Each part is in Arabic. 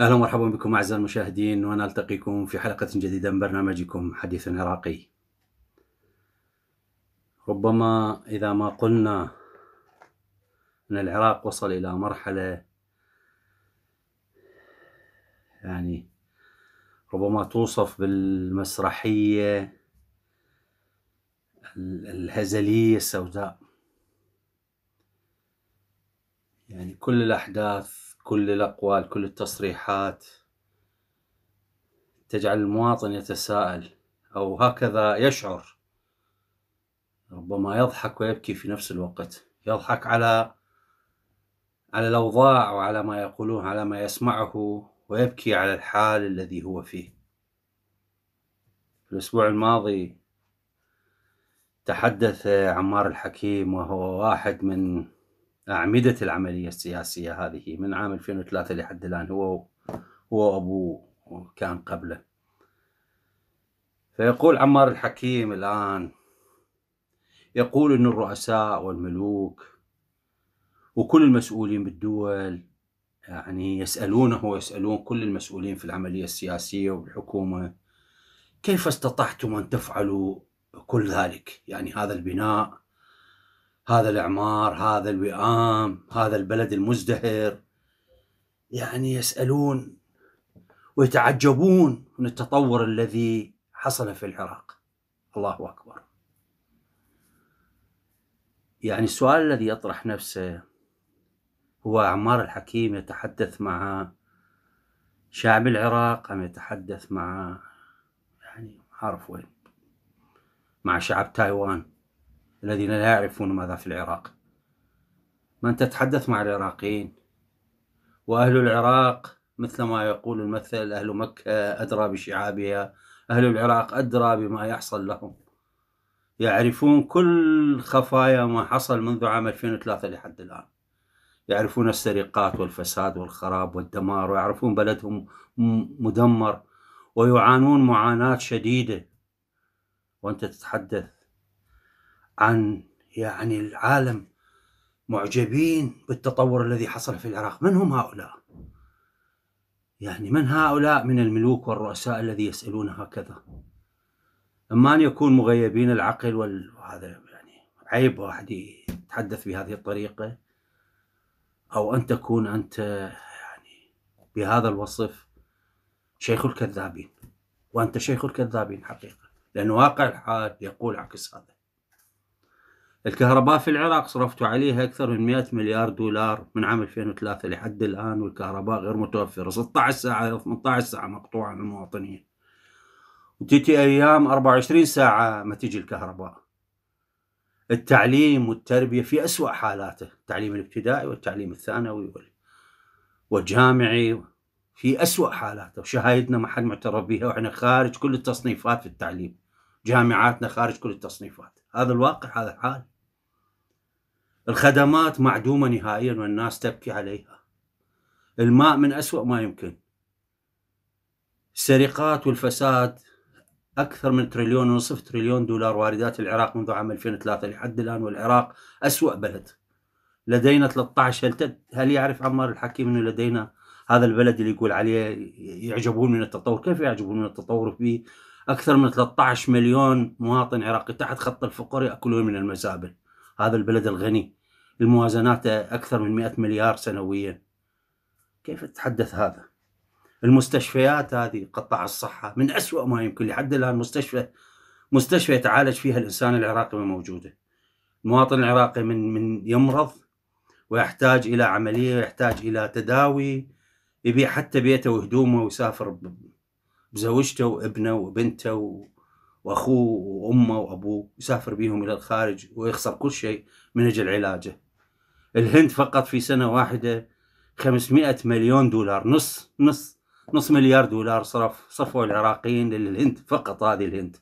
اهلا ومرحبا بكم اعزائي المشاهدين ونلتقيكم في حلقه جديده من برنامجكم حديث عراقي. ربما اذا ما قلنا ان العراق وصل الى مرحله يعني ربما توصف بالمسرحية الهزلية السوداء يعني كل الأحداث كل الأقوال كل التصريحات تجعل المواطن يتساءل أو هكذا يشعر ربما يضحك ويبكي في نفس الوقت يضحك على على الأوضاع وعلى ما يقولون على ما يسمعه ويبكي على الحال الذي هو فيه في الأسبوع الماضي تحدث عمار الحكيم وهو واحد من أعمدة العملية السياسية هذه من عام 2003 لحد الآن هو هو أبوه وكان قبله فيقول عمار الحكيم الآن يقول أن الرؤساء والملوك وكل المسؤولين بالدول يعني يسألونه ويسألون كل المسؤولين في العملية السياسية والحكومة كيف استطعتم أن تفعلوا كل ذلك يعني هذا البناء هذا الإعمار هذا الوئام هذا البلد المزدهر يعني يسألون ويتعجبون من التطور الذي حصل في العراق الله أكبر يعني السؤال الذي يطرح نفسه هو عمار الحكيم يتحدث مع شعب العراق أم يتحدث مع يعني عارف وين مع شعب تايوان الذين لا يعرفون ماذا في العراق من تتحدث مع العراقيين وأهل العراق مثل ما يقول المثل أهل مكة أدرى بشعابها أهل العراق أدرى بما يحصل لهم يعرفون كل خفايا ما حصل منذ عام 2003 لحد الآن يعرفون السرقات والفساد والخراب والدمار ويعرفون بلدهم مدمر ويعانون معاناة شديدة وأنت تتحدث عن يعني العالم معجبين بالتطور الذي حصل في العراق من هم هؤلاء؟ يعني من هؤلاء من الملوك والرؤساء الذي يسألون هكذا أما أن يكون مغيبين العقل وهذا يعني عيب واحد يتحدث بهذه الطريقة أو أن تكون أنت يعني بهذا الوصف شيخ الكذابين وأنت شيخ الكذابين حقيقة لأن واقع الحال يقول عكس هذا الكهرباء في العراق صرفتوا عليها أكثر من 100 مليار دولار من عام 2003 لحد الآن والكهرباء غير متوفرة 16 ساعة إلى 18 ساعة مقطوعة من المواطنين وتجي أيام 24 ساعة ما تجي الكهرباء التعليم والتربية في أسوأ حالاته التعليم الابتدائي والتعليم الثانوي والجامعي في أسوأ حالاته وشهايدنا ما حد معترف بها وإحنا خارج كل التصنيفات في التعليم جامعاتنا خارج كل التصنيفات هذا الواقع هذا الحال الخدمات معدومة نهائيا والناس تبكي عليها الماء من أسوأ ما يمكن السرقات والفساد أكثر من تريليون ونصف تريليون دولار واردات العراق منذ عام 2003 لحد الآن والعراق أسوأ بلد لدينا 13 هل, هل يعرف عمار الحكيم أنه لدينا هذا البلد اللي يقول عليه يعجبون من التطور كيف يعجبون من التطور في أكثر من 13 مليون مواطن عراقي تحت خط الفقر يأكلون من المزابل هذا البلد الغني الموازنات أكثر من 100 مليار سنويا كيف تتحدث هذا المستشفيات هذه قطاع الصحة من أسوأ ما يمكن لحد الآن مستشفى مستشفى يتعالج فيها الإنسان العراقي ما موجودة المواطن العراقي من من يمرض ويحتاج إلى عملية ويحتاج إلى تداوي يبيع حتى بيته وهدومه ويسافر بزوجته وابنه وبنته واخوه وامه وابوه يسافر بيهم الى الخارج ويخسر كل شيء من اجل علاجه. الهند فقط في سنه واحده 500 مليون دولار نص نص نص مليار دولار صرف صفوا العراقيين للهند فقط هذه الهند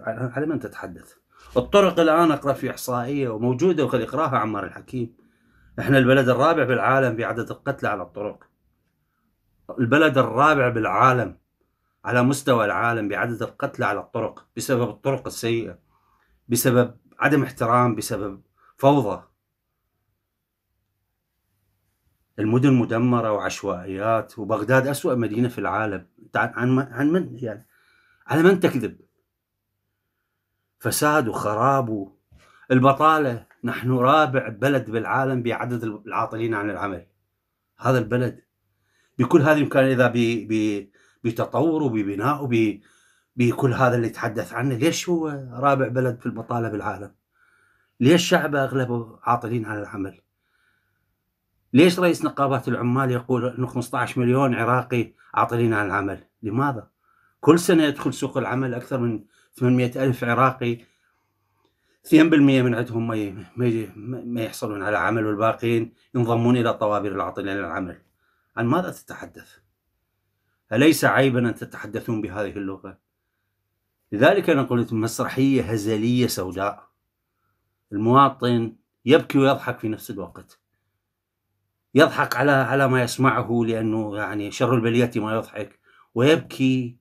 على من تتحدث الطرق الآن أقرأ في إحصائية وموجودة وخلي يقراها عمار الحكيم إحنا البلد الرابع بالعالم بعدد القتلى على الطرق البلد الرابع بالعالم على مستوى العالم بعدد القتلى على الطرق بسبب الطرق السيئة بسبب عدم احترام بسبب فوضى المدن مدمرة وعشوائيات وبغداد أسوأ مدينة في العالم عن عن من يعني على من تكذب فساد وخراب البطالة نحن رابع بلد بالعالم بعدد العاطلين عن العمل هذا البلد بكل هذه الإمكانيات إذا بتطوره وببناء بكل هذا اللي تحدث عنه ليش هو رابع بلد في البطالة بالعالم ليش شعبه أغلبه عاطلين عن العمل ليش رئيس نقابات العمال يقول انه 15 مليون عراقي عاطلين عن العمل؟ لماذا؟ كل سنه يدخل سوق العمل اكثر من 800 الف عراقي 2% من عندهم ما ما يحصلون على عمل والباقيين ينضمون الى طوابير العاطلين عن العمل. عن ماذا تتحدث؟ أليس عيبا أن تتحدثون بهذه اللغة؟ لذلك أنا قلت مسرحية هزلية سوداء المواطن يبكي ويضحك في نفس الوقت يضحك على على ما يسمعه لأنه يعني شر البلية ما يضحك ويبكي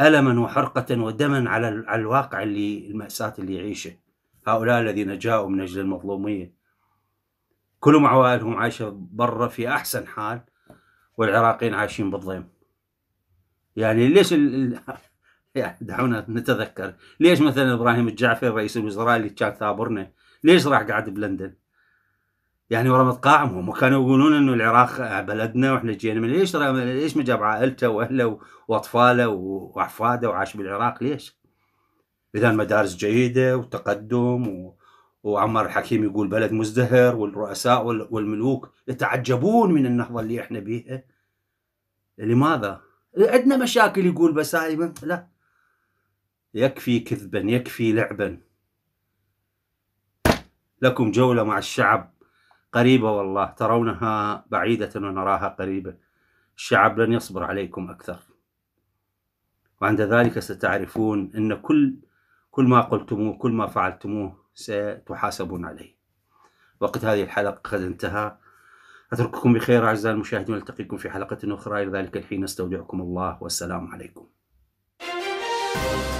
ألما وحرقة ودما على على الواقع اللي المأساة اللي يعيشه هؤلاء الذين جاءوا من أجل المظلومية كلهم عوائلهم عايشة برا في أحسن حال والعراقيين عايشين بالضيم يعني ليش ال... يعني دعونا نتذكر ليش مثلا إبراهيم الجعفي رئيس الوزراء اللي كان ثابرنا ليش راح قاعد بلندن يعني ورا متقاعمهم وكانوا يقولون انه العراق بلدنا واحنا جينا من ليش ليش ما جاب عائلته واهله واطفاله واحفاده وعاش بالعراق ليش؟ اذا مدارس جيده وتقدم و... وعمر الحكيم يقول بلد مزدهر والرؤساء والملوك يتعجبون من النهضه اللي احنا بيها لماذا؟ عندنا مشاكل يقول بس هاي لا يكفي كذبا يكفي لعبا لكم جوله مع الشعب قريبة والله ترونها بعيدة ونراها قريبة الشعب لن يصبر عليكم أكثر وعند ذلك ستعرفون أن كل كل ما قلتموه كل ما فعلتموه ستحاسبون عليه وقت هذه الحلقة قد انتهى أترككم بخير أعزائي المشاهدين ألتقيكم في حلقة أخرى إلى ذلك الحين استودعكم الله والسلام عليكم Thank you.